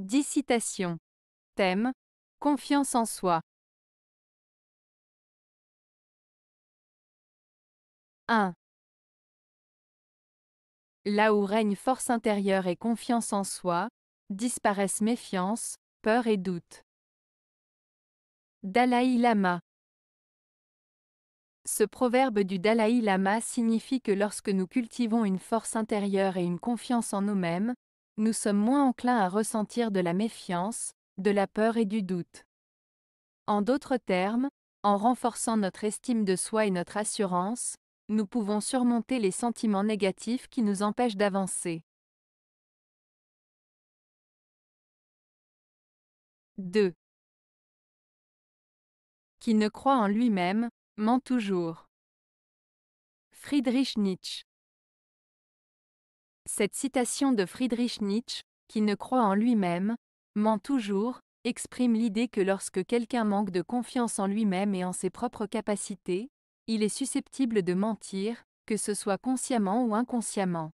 10 citations. Thème Confiance en soi. 1. Là où règne force intérieure et confiance en soi, disparaissent méfiance, peur et doute. Dalai Lama Ce proverbe du Dalai Lama signifie que lorsque nous cultivons une force intérieure et une confiance en nous-mêmes, nous sommes moins enclins à ressentir de la méfiance, de la peur et du doute. En d'autres termes, en renforçant notre estime de soi et notre assurance, nous pouvons surmonter les sentiments négatifs qui nous empêchent d'avancer. 2. Qui ne croit en lui-même, ment toujours. Friedrich Nietzsche cette citation de Friedrich Nietzsche, qui ne croit en lui-même, ment toujours, exprime l'idée que lorsque quelqu'un manque de confiance en lui-même et en ses propres capacités, il est susceptible de mentir, que ce soit consciemment ou inconsciemment.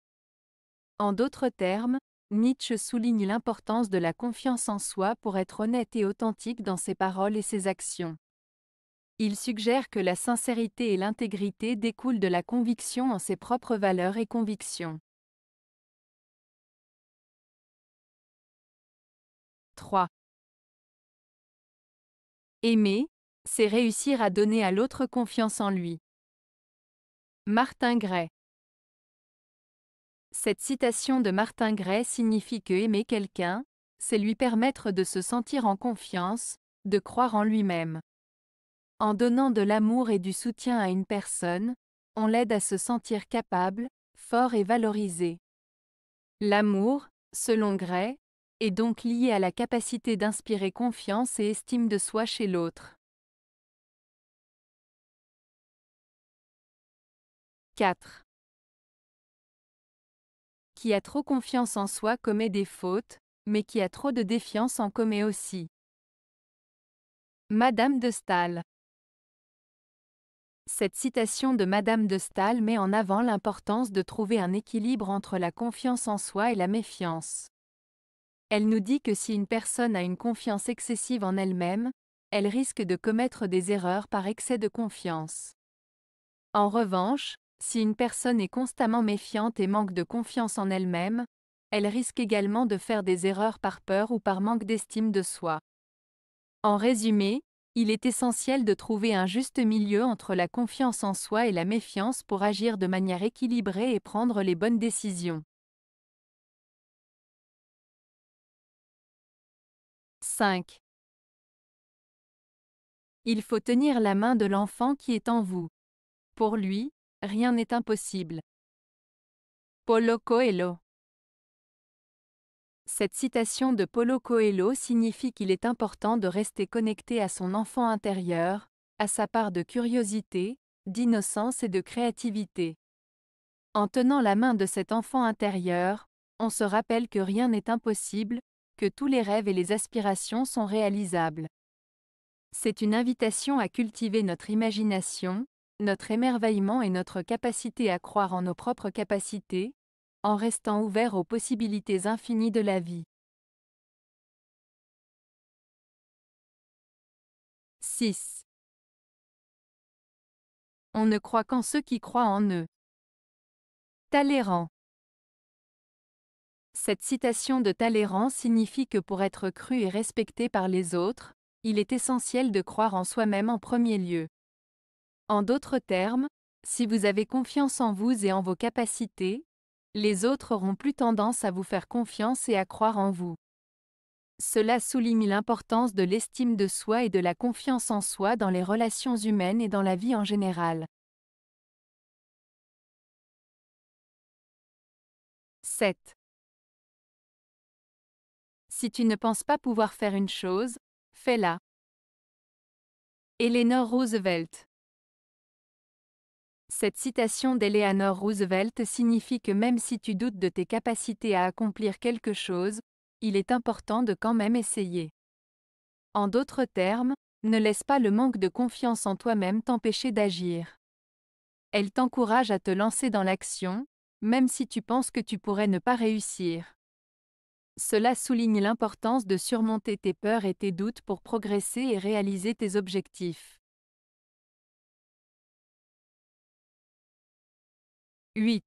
En d'autres termes, Nietzsche souligne l'importance de la confiance en soi pour être honnête et authentique dans ses paroles et ses actions. Il suggère que la sincérité et l'intégrité découlent de la conviction en ses propres valeurs et convictions. Aimer, c'est réussir à donner à l'autre confiance en lui. Martin Gray Cette citation de Martin Gray signifie que aimer quelqu'un, c'est lui permettre de se sentir en confiance, de croire en lui-même. En donnant de l'amour et du soutien à une personne, on l'aide à se sentir capable, fort et valorisé. L'amour, selon Gray, est donc liée à la capacité d'inspirer confiance et estime de soi chez l'autre. 4. Qui a trop confiance en soi commet des fautes, mais qui a trop de défiance en commet aussi. Madame de Stahl Cette citation de Madame de Stahl met en avant l'importance de trouver un équilibre entre la confiance en soi et la méfiance. Elle nous dit que si une personne a une confiance excessive en elle-même, elle risque de commettre des erreurs par excès de confiance. En revanche, si une personne est constamment méfiante et manque de confiance en elle-même, elle risque également de faire des erreurs par peur ou par manque d'estime de soi. En résumé, il est essentiel de trouver un juste milieu entre la confiance en soi et la méfiance pour agir de manière équilibrée et prendre les bonnes décisions. 5. Il faut tenir la main de l'enfant qui est en vous. Pour lui, rien n'est impossible. Polo Coelho Cette citation de Polo Coelho signifie qu'il est important de rester connecté à son enfant intérieur, à sa part de curiosité, d'innocence et de créativité. En tenant la main de cet enfant intérieur, on se rappelle que rien n'est impossible, que tous les rêves et les aspirations sont réalisables. C'est une invitation à cultiver notre imagination, notre émerveillement et notre capacité à croire en nos propres capacités, en restant ouvert aux possibilités infinies de la vie. 6. On ne croit qu'en ceux qui croient en eux. Talleyrand cette citation de Talleyrand signifie que pour être cru et respecté par les autres, il est essentiel de croire en soi-même en premier lieu. En d'autres termes, si vous avez confiance en vous et en vos capacités, les autres auront plus tendance à vous faire confiance et à croire en vous. Cela souligne l'importance de l'estime de soi et de la confiance en soi dans les relations humaines et dans la vie en général. 7. Si tu ne penses pas pouvoir faire une chose, fais-la. Eleanor Roosevelt Cette citation d'Eleanor Roosevelt signifie que même si tu doutes de tes capacités à accomplir quelque chose, il est important de quand même essayer. En d'autres termes, ne laisse pas le manque de confiance en toi-même t'empêcher d'agir. Elle t'encourage à te lancer dans l'action, même si tu penses que tu pourrais ne pas réussir. Cela souligne l'importance de surmonter tes peurs et tes doutes pour progresser et réaliser tes objectifs. 8.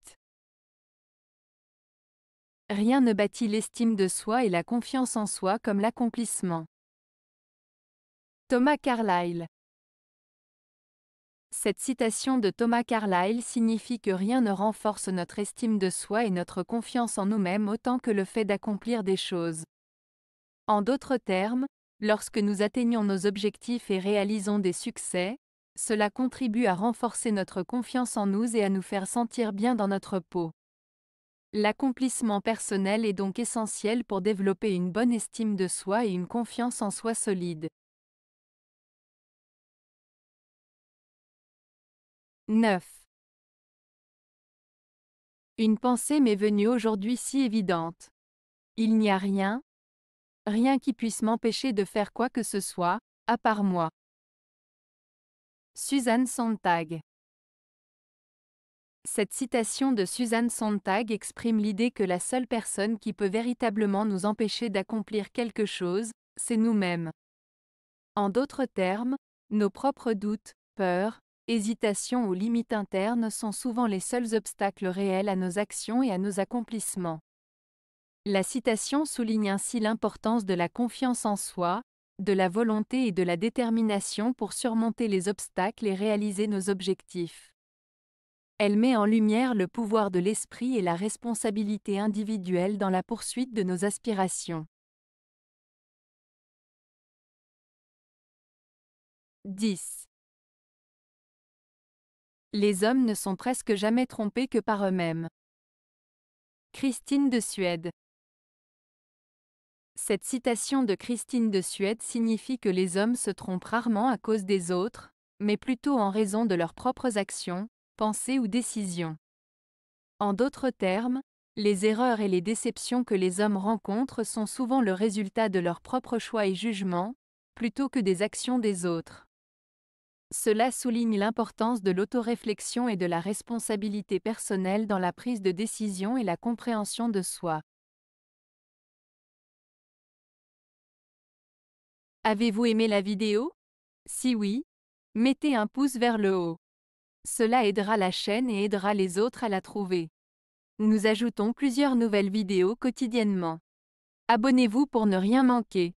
Rien ne bâtit l'estime de soi et la confiance en soi comme l'accomplissement. Thomas Carlyle cette citation de Thomas Carlyle signifie que rien ne renforce notre estime de soi et notre confiance en nous-mêmes autant que le fait d'accomplir des choses. En d'autres termes, lorsque nous atteignons nos objectifs et réalisons des succès, cela contribue à renforcer notre confiance en nous et à nous faire sentir bien dans notre peau. L'accomplissement personnel est donc essentiel pour développer une bonne estime de soi et une confiance en soi solide. 9. Une pensée m'est venue aujourd'hui si évidente. Il n'y a rien, rien qui puisse m'empêcher de faire quoi que ce soit, à part moi. Suzanne Sontag Cette citation de Suzanne Sontag exprime l'idée que la seule personne qui peut véritablement nous empêcher d'accomplir quelque chose, c'est nous-mêmes. En d'autres termes, nos propres doutes, peurs, hésitations ou limites internes sont souvent les seuls obstacles réels à nos actions et à nos accomplissements. La citation souligne ainsi l'importance de la confiance en soi, de la volonté et de la détermination pour surmonter les obstacles et réaliser nos objectifs. Elle met en lumière le pouvoir de l'esprit et la responsabilité individuelle dans la poursuite de nos aspirations. 10. Les hommes ne sont presque jamais trompés que par eux-mêmes. Christine de Suède Cette citation de Christine de Suède signifie que les hommes se trompent rarement à cause des autres, mais plutôt en raison de leurs propres actions, pensées ou décisions. En d'autres termes, les erreurs et les déceptions que les hommes rencontrent sont souvent le résultat de leurs propres choix et jugements, plutôt que des actions des autres. Cela souligne l'importance de l'autoréflexion et de la responsabilité personnelle dans la prise de décision et la compréhension de soi. Avez-vous aimé la vidéo Si oui, mettez un pouce vers le haut. Cela aidera la chaîne et aidera les autres à la trouver. Nous ajoutons plusieurs nouvelles vidéos quotidiennement. Abonnez-vous pour ne rien manquer.